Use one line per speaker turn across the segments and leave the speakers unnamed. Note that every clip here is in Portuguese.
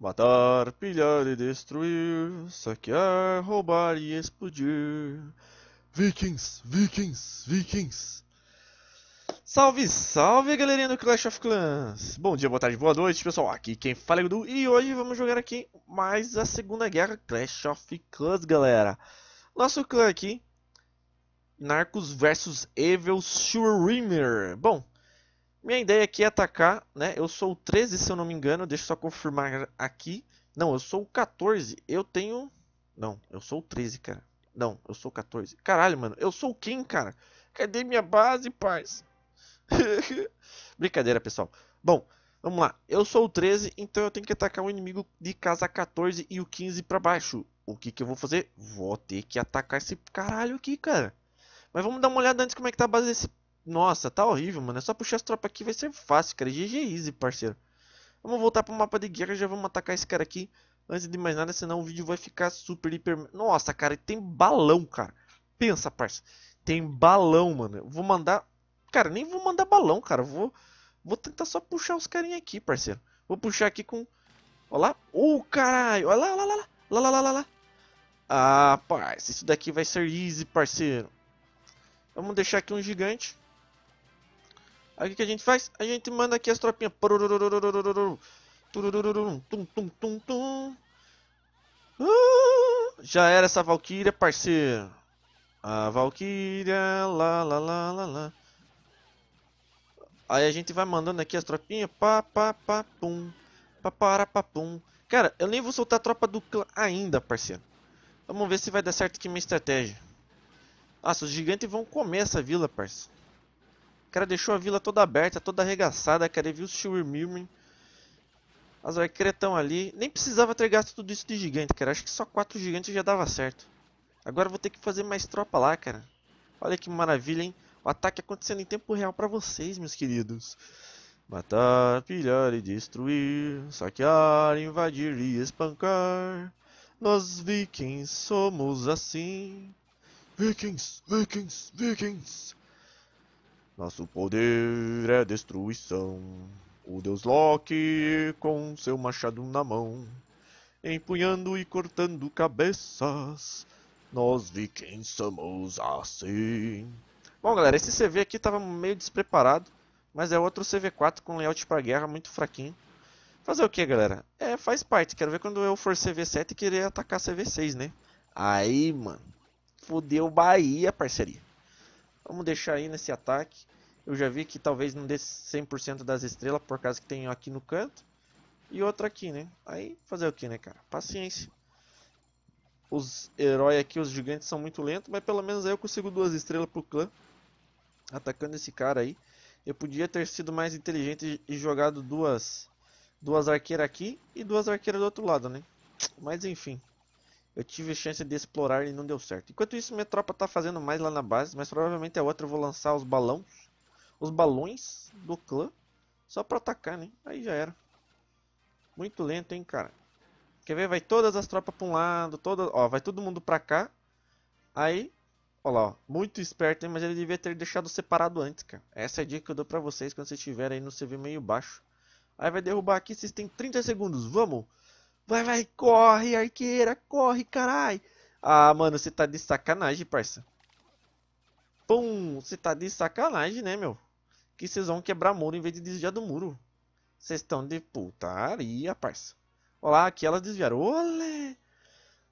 Matar, pilhar e destruir, saquear, roubar e explodir. Vikings, Vikings, Vikings. Salve, salve galerinha do Clash of Clans! Bom dia, boa tarde, boa noite pessoal, aqui quem fala é o Edu e hoje vamos jogar aqui mais a Segunda Guerra Clash of Clans galera. Nosso clã aqui, Narcos vs Evil Shurimer. Bom, minha ideia aqui é atacar, né? Eu sou o 13, se eu não me engano. Deixa eu só confirmar aqui. Não, eu sou o 14. Eu tenho... Não, eu sou o 13, cara. Não, eu sou o 14. Caralho, mano. Eu sou o cara. Cadê minha base, paz? Brincadeira, pessoal. Bom, vamos lá. Eu sou o 13, então eu tenho que atacar um inimigo de casa 14 e o 15 pra baixo. O que que eu vou fazer? Vou ter que atacar esse caralho aqui, cara. Mas vamos dar uma olhada antes como é que tá a base desse nossa, tá horrível, mano. É só puxar as tropas aqui, vai ser fácil, cara. GG easy, parceiro. Vamos voltar pro mapa de guerra, já vamos atacar esse cara aqui. Antes de mais nada, senão o vídeo vai ficar super, hiper... Nossa, cara, tem balão, cara. Pensa, parça. Tem balão, mano. Eu vou mandar... Cara, nem vou mandar balão, cara. vou... Vou tentar só puxar os carinhas aqui, parceiro. Vou puxar aqui com... Olha lá. Ô, oh, caralho. Olha lá, olha lá, olha lá. Lá, lá, lá, lá. Ah, parça. Isso daqui vai ser easy, parceiro. Vamos deixar aqui um gigante. Aí o que a gente faz? A gente manda aqui as tropinhas. Ah, já era essa Valkyria, parceiro. A Valkyria, lá, lá, lá, lá, lá. Aí a gente vai mandando aqui as tropinhas. Pá, pá, pá, pum. Pá, para, pá, pum. Cara, eu nem vou soltar a tropa do clã ainda, parceiro. Vamos ver se vai dar certo aqui minha estratégia. Nossa, os gigantes vão comer essa vila, parceiro. O cara deixou a vila toda aberta, toda arregaçada, cara. viu o Shurmirmin. As arqueiras estão ali. Nem precisava ter gasto tudo isso de gigante, cara. Acho que só quatro gigantes já dava certo. Agora vou ter que fazer mais tropa lá, cara. Olha que maravilha, hein? O ataque acontecendo em tempo real pra vocês, meus queridos. Matar, pilhar e destruir, saquear, invadir e espancar. Nós vikings somos assim. Vikings, vikings, vikings. Nosso poder é destruição. O deus Loki com seu machado na mão, empunhando e cortando cabeças. Nós vi quem somos assim. Bom, galera, esse CV aqui tava meio despreparado, mas é outro CV4 com layout para guerra muito fraquinho. Fazer o que, galera? É, faz parte. Quero ver quando eu for CV7 e querer atacar CV6, né? Aí, mano, fodeu Bahia, parceria. Vamos deixar aí nesse ataque. Eu já vi que talvez não dê 100% das estrelas, por causa que tem aqui no canto. E outra aqui, né? Aí, fazer o que, né, cara? Paciência. Os heróis aqui, os gigantes, são muito lentos, mas pelo menos aí eu consigo duas estrelas pro clã. Atacando esse cara aí. Eu podia ter sido mais inteligente e jogado duas, duas arqueiras aqui e duas arqueiras do outro lado, né? Mas enfim, eu tive chance de explorar e não deu certo. Enquanto isso, minha tropa tá fazendo mais lá na base, mas provavelmente a outra eu vou lançar os balões. Os balões do clã. Só pra atacar, né? Aí já era. Muito lento, hein, cara. Quer ver? Vai todas as tropas pra um lado, toda... ó, vai todo mundo pra cá. Aí, ó lá, ó, muito esperto, hein? mas ele devia ter deixado separado antes, cara. Essa é a dica que eu dou pra vocês quando vocês estiverem aí no CV meio baixo. Aí vai derrubar aqui, vocês têm 30 segundos, vamos! Vai, vai, corre, arqueira, corre, carai. Ah, mano, você tá de sacanagem, parça. Pum, você tá de sacanagem, né, meu? Que vocês vão quebrar muro em vez de desviar do muro. Vocês estão de putaria, parça. Olá, aqui elas desviaram. Olé!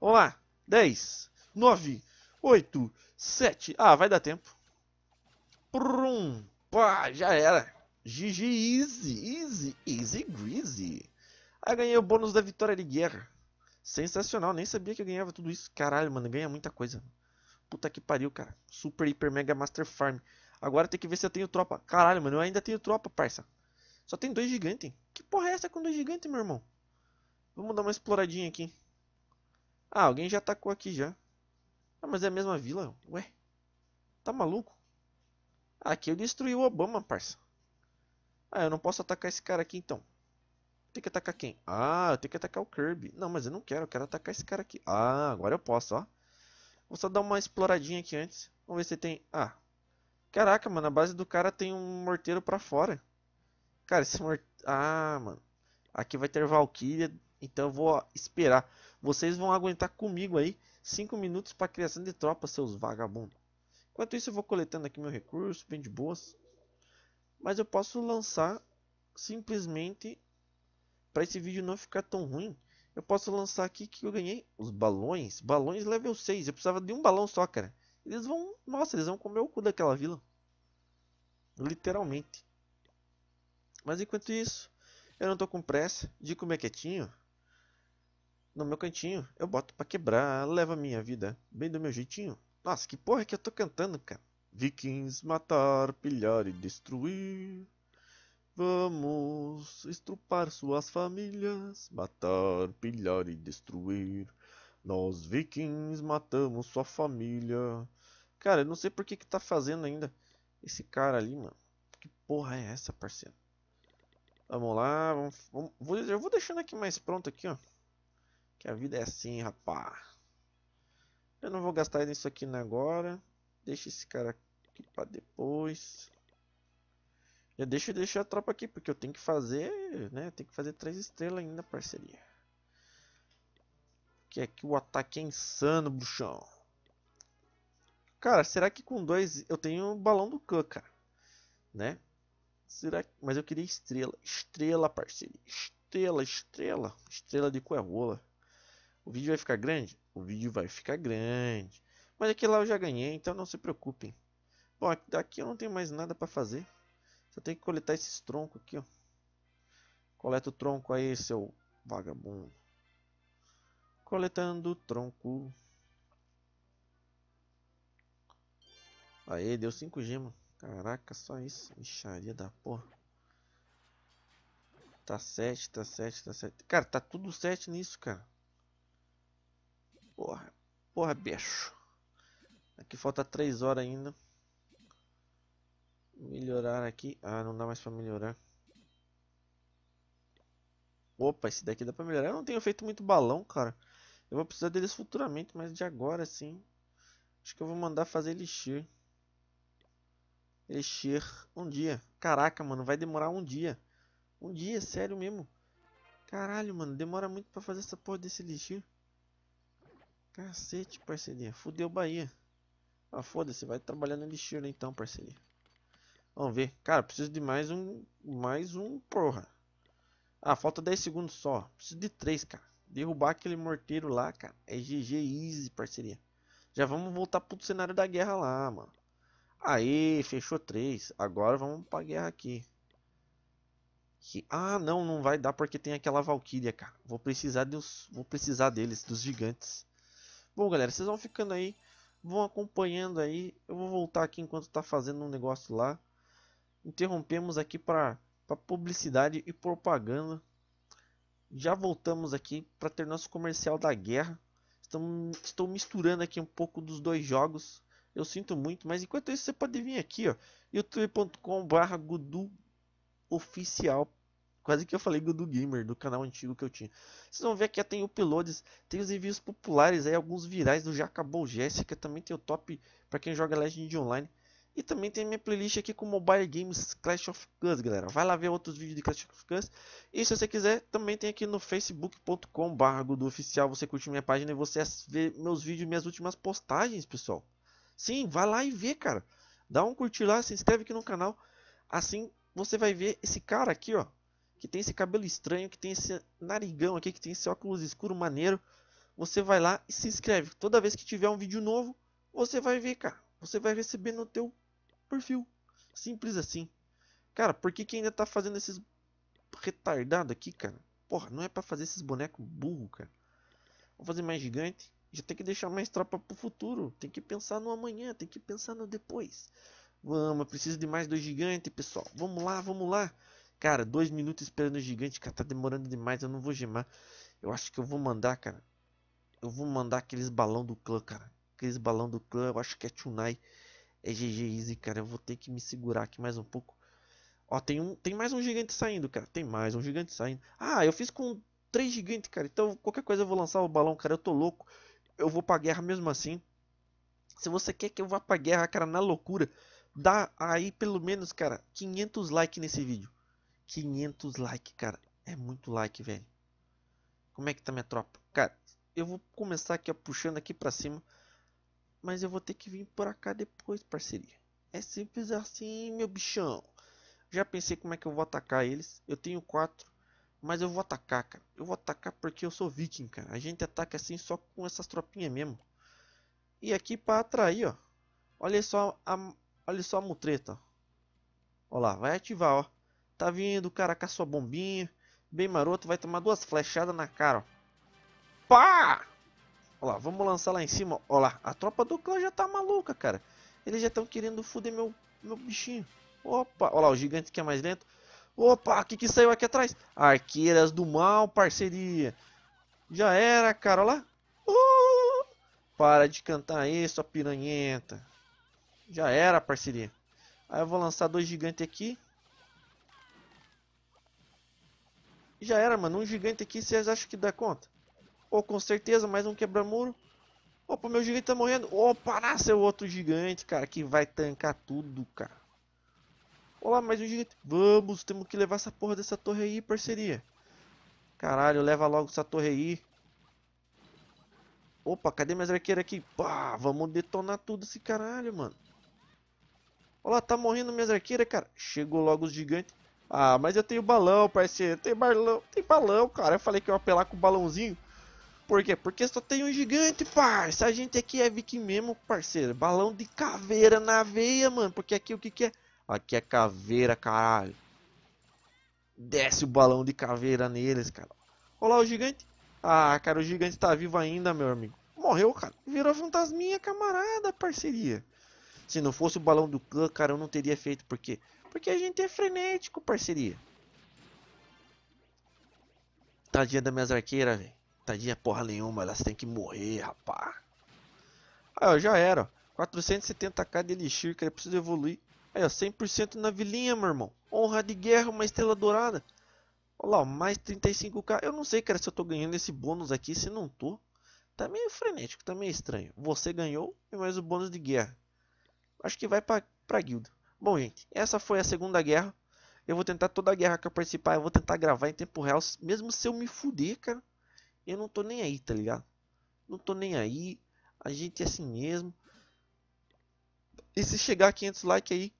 Olá, 10, 9, 8, 7. Ah, vai dar tempo. Prum, pá, já era. GG, easy, easy, easy, greasy. Ah, ganhei o bônus da vitória de guerra. Sensacional, nem sabia que eu ganhava tudo isso. Caralho, mano, ganha muita coisa. Puta que pariu, cara. Super, hiper, mega master farm. Agora tem que ver se eu tenho tropa. Caralho, mano, eu ainda tenho tropa, parça. Só tem dois gigantes. Que porra é essa com dois gigantes, meu irmão? Vamos dar uma exploradinha aqui. Ah, alguém já atacou aqui já. Ah, mas é a mesma vila. Ué? Tá maluco? Ah, aqui eu destruí o Obama, parça. Ah, eu não posso atacar esse cara aqui então. Tem que atacar quem? Ah, eu tenho que atacar o Kirby. Não, mas eu não quero, eu quero atacar esse cara aqui. Ah, agora eu posso, ó. Vou só dar uma exploradinha aqui antes. Vamos ver se tem... Ah. Caraca, mano, a base do cara tem um morteiro pra fora. Cara, esse morteiro... Ah, mano. Aqui vai ter Valkyria, então eu vou esperar. Vocês vão aguentar comigo aí 5 minutos para criação de tropa, seus vagabundos. Enquanto isso, eu vou coletando aqui meu recurso, bem de boas. Mas eu posso lançar simplesmente para esse vídeo não ficar tão ruim, eu posso lançar aqui que eu ganhei os balões. Balões level 6. Eu precisava de um balão só, cara. Eles vão... Nossa, eles vão comer o cu daquela vila. Literalmente. Mas enquanto isso, eu não tô com pressa de comer quietinho. No meu cantinho, eu boto pra quebrar, leva minha vida bem do meu jeitinho. Nossa, que porra que eu tô cantando, cara. Vikings matar, pilhar e destruir. Vamos estrupar suas famílias, matar, pilhar e destruir. Nós, vikings, matamos sua família. Cara, eu não sei por que, que tá fazendo ainda esse cara ali, mano. Que porra é essa, parceiro? Vamos lá, vamos, vamos, vou, eu vou deixando aqui mais pronto aqui, ó. Que a vida é assim, rapá. Eu não vou gastar nisso aqui agora. Deixa esse cara aqui pra depois. Já deixa, deixa a tropa aqui, porque eu tenho que fazer, né? Tem que fazer três estrelas ainda, parceria. Que é que o ataque é insano, bruxão. Cara, será que com dois eu tenho o balão do Khan, cara? Né? Será que... Mas eu queria estrela. Estrela, parceria. Estrela, estrela. Estrela de coerrola. O vídeo vai ficar grande? O vídeo vai ficar grande. Mas aqui lá eu já ganhei, então não se preocupem. Bom, daqui eu não tenho mais nada para fazer. Você tem que coletar esses troncos aqui, ó. Coleta o tronco aí, seu vagabundo. Coletando o tronco. Aí, deu 5 gemas. Caraca, só isso. Bicharia da porra. Tá 7, tá 7, tá 7. Cara, tá tudo 7 nisso, cara. Porra. Porra, bicho. Aqui falta 3 horas ainda. Melhorar aqui. Ah, não dá mais pra melhorar. Opa, esse daqui dá pra melhorar. Eu não tenho feito muito balão, cara. Eu vou precisar deles futuramente, mas de agora sim. Acho que eu vou mandar fazer elixir. Elixir um dia. Caraca, mano, vai demorar um dia. Um dia, sério mesmo. Caralho, mano, demora muito pra fazer essa porra desse elixir. Cacete, parceria. Fudeu Bahia. Ah, foda-se, vai trabalhando no lixeiro né, então, parceria. Vamos ver. Cara, preciso de mais um. Mais um, porra. Ah, falta 10 segundos só. Preciso de 3, cara. Derrubar aquele morteiro lá, cara. É GG easy, parceria. Já vamos voltar pro cenário da guerra lá, mano. Aí, fechou 3. Agora vamos pra guerra aqui. Que... Ah, não, não vai dar porque tem aquela Valkyria, cara. Vou precisar, uns, Vou precisar deles, dos gigantes. Bom, galera, vocês vão ficando aí. Vão acompanhando aí. Eu vou voltar aqui enquanto tá fazendo um negócio lá interrompemos aqui para publicidade e propaganda. Já voltamos aqui para ter nosso comercial da guerra. estou estou misturando aqui um pouco dos dois jogos. Eu sinto muito, mas enquanto isso você pode vir aqui, ó, youtubecom gudu oficial. Quase que eu falei Gudu Gamer, do canal antigo que eu tinha. Vocês vão ver que tem uploads, tem os envios populares, aí alguns virais do Já Acabou Jéssica, também tem o top para quem joga Legend Online. E também tem minha playlist aqui com Mobile Games Clash of Clans, galera. Vai lá ver outros vídeos de Clash of Clans. E se você quiser, também tem aqui no facebook.com do oficial. Você curte minha página e você vê meus vídeos, minhas últimas postagens, pessoal. Sim, vai lá e vê, cara. Dá um curtir lá, se inscreve aqui no canal. Assim você vai ver esse cara aqui, ó. Que tem esse cabelo estranho, que tem esse narigão aqui, que tem esse óculos escuro maneiro. Você vai lá e se inscreve. Toda vez que tiver um vídeo novo, você vai ver, cara. Você vai receber no teu perfil. Simples assim. Cara, por que, que ainda tá fazendo esses retardado aqui, cara? Porra, não é para fazer esses bonecos burro, cara. Vou fazer mais gigante. Já tem que deixar mais tropa pro futuro. Tem que pensar no amanhã, tem que pensar no depois. Vamos, preciso de mais dois gigantes, pessoal. Vamos lá, vamos lá. Cara, dois minutos esperando o gigante, cara, tá demorando demais, eu não vou gemar. Eu acho que eu vou mandar, cara. Eu vou mandar aqueles balão do clã, cara. Aqueles balão do clã, eu acho que é Tunai. É GG Easy, cara. Eu vou ter que me segurar aqui mais um pouco. Ó, tem, um, tem mais um gigante saindo, cara. Tem mais um gigante saindo. Ah, eu fiz com três gigantes, cara. Então, qualquer coisa eu vou lançar o balão, cara. Eu tô louco. Eu vou pra guerra mesmo assim. Se você quer que eu vá pra guerra, cara, na loucura, dá aí pelo menos, cara, 500 likes nesse vídeo. 500 likes, cara. É muito like, velho. Como é que tá minha tropa? Cara, eu vou começar aqui, ó, puxando aqui pra cima. Mas eu vou ter que vir por cá depois, parceria. É simples assim, meu bichão. Já pensei como é que eu vou atacar eles. Eu tenho quatro. Mas eu vou atacar, cara. Eu vou atacar porque eu sou viking, cara. A gente ataca assim só com essas tropinhas mesmo. E aqui para atrair, ó. Olha só a, olha só a mutreta, ó. lá, vai ativar, ó. Tá vindo o cara com a sua bombinha. Bem maroto, vai tomar duas flechadas na cara, ó. Pá! lá, vamos lançar lá em cima. Olha lá, a tropa do clã já tá maluca, cara. Eles já estão querendo foder meu, meu bichinho. Opa, olha lá, o gigante que é mais lento. Opa, o que que saiu aqui atrás? Arqueiras do mal, parceria. Já era, cara, olha lá. Uh! Para de cantar aí, sua piranheta. Já era, parceria. Aí eu vou lançar dois gigantes aqui. Já era, mano. Um gigante aqui, vocês acham que dá conta? Oh, com certeza, mais um quebra-muro. Opa, meu gigante tá morrendo. Opa, seu outro gigante, cara, que vai tancar tudo, cara. Olá, mais um gigante. Vamos, temos que levar essa porra dessa torre aí, parceria. Caralho, leva logo essa torre aí. Opa, cadê minhas arqueiras aqui? Pá, vamos detonar tudo esse caralho, mano. Olha lá, tá morrendo minhas arqueiras, cara. Chegou logo os gigantes. Ah, mas eu tenho balão, parceiro. Tem balão, tem balão, cara. Eu falei que ia apelar com o balãozinho. Por quê? Porque só tem um gigante, parça. A gente aqui é viking mesmo, parceiro. Balão de caveira na veia, mano. Porque aqui o que que é? Aqui é caveira, caralho. Desce o balão de caveira neles, cara. Olha lá o gigante. Ah, cara, o gigante tá vivo ainda, meu amigo. Morreu, cara. Virou fantasminha, camarada, parceria. Se não fosse o balão do clã, cara, eu não teria feito. Por quê? Porque a gente é frenético, parceria. Tadinha das minhas arqueiras, velho. Tadinha porra nenhuma, elas têm que morrer, rapá. Aí, ó, já era. 470k de elixir, cara, preciso evoluir. Aí, ó, 100% na vilinha, meu irmão. Honra de guerra, uma estrela dourada. Olha lá, mais 35k. Eu não sei, cara, se eu tô ganhando esse bônus aqui, se não tô. Tá meio frenético, tá meio estranho. Você ganhou e mais o bônus de guerra. Acho que vai pra, pra guilda. Bom, gente, essa foi a segunda guerra. Eu vou tentar toda a guerra que eu participar, eu vou tentar gravar em tempo real, mesmo se eu me fuder, cara. Eu não tô nem aí, tá ligado? Não tô nem aí. A gente é assim mesmo. E se chegar a 500 likes aí,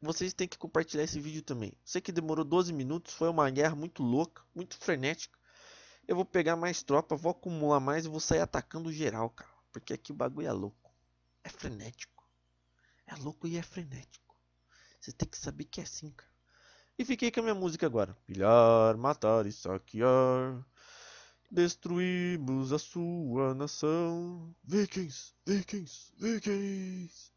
vocês têm que compartilhar esse vídeo também. Sei que demorou 12 minutos, foi uma guerra muito louca, muito frenética. Eu vou pegar mais tropa, vou acumular mais e vou sair atacando geral, cara. Porque aqui o bagulho é louco. É frenético. É louco e é frenético. Você tem que saber que é assim, cara. E fiquei com a minha música agora. Pilhar, matar e saquear. Destruímos a sua nação. Vikings, Vikings, Vikings.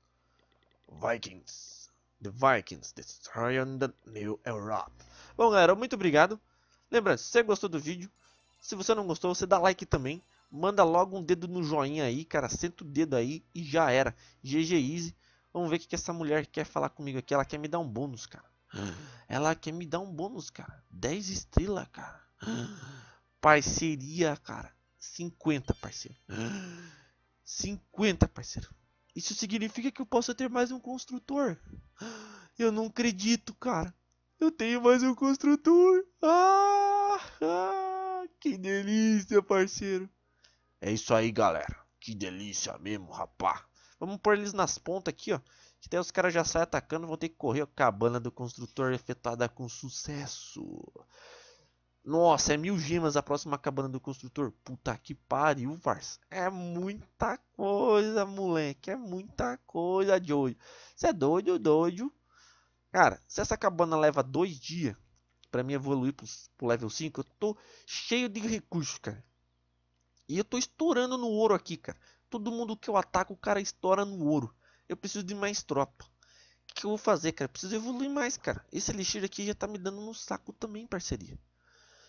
Vikings. The Vikings destroying the new Europe. Bom, galera, muito obrigado. Lembrando, se você gostou do vídeo, se você não gostou, você dá like também. Manda logo um dedo no joinha aí, cara. Senta o dedo aí e já era. GG Easy. Vamos ver o que essa mulher quer falar comigo aqui. Ela quer me dar um bônus, cara. Ah. Ela quer me dar um bônus, cara. 10 estrelas, cara. Parceria, cara. 50, parceiro. 50, parceiro. Isso significa que eu posso ter mais um construtor. Eu não acredito, cara. Eu tenho mais um construtor. Ah, ah, que delícia, parceiro. É isso aí, galera. Que delícia mesmo, rapá. Vamos pôr eles nas pontas aqui, ó. Que daí os caras já saem atacando. Vão ter que correr a cabana do construtor efetuada com sucesso. Nossa, é mil gemas a próxima cabana do construtor. Puta que pariu, Vars. É muita coisa, moleque. É muita coisa, Jojo. Você é doido, doido. Cara, se essa cabana leva dois dias para mim evoluir pro, pro level 5, eu tô cheio de recursos, cara. E eu tô estourando no ouro aqui, cara. Todo mundo que eu ataco, o cara estoura no ouro. Eu preciso de mais tropa. O que, que eu vou fazer, cara? Eu preciso evoluir mais, cara. Esse elixir aqui já tá me dando no saco também, parceria.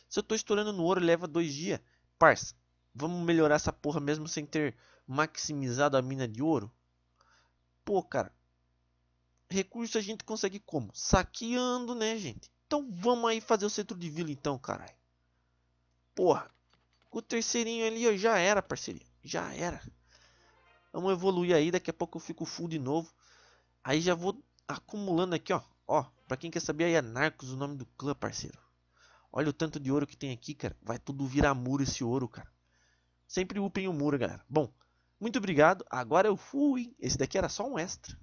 Se eu tô estourando no ouro leva dois dias, parça, vamos melhorar essa porra mesmo sem ter maximizado a mina de ouro? Pô, cara, recurso a gente consegue como? Saqueando, né, gente? Então vamos aí fazer o centro de vila então, caralho. Porra, o terceirinho ali ó, já era, parceria, já era. Vamos evoluir aí, daqui a pouco eu fico full de novo. Aí já vou acumulando aqui, ó. Ó, pra quem quer saber aí é Narcos o nome do clã, parceiro. Olha o tanto de ouro que tem aqui, cara. Vai tudo virar muro esse ouro, cara. Sempre upem o muro, galera. Bom, muito obrigado. Agora eu fui. Esse daqui era só um extra.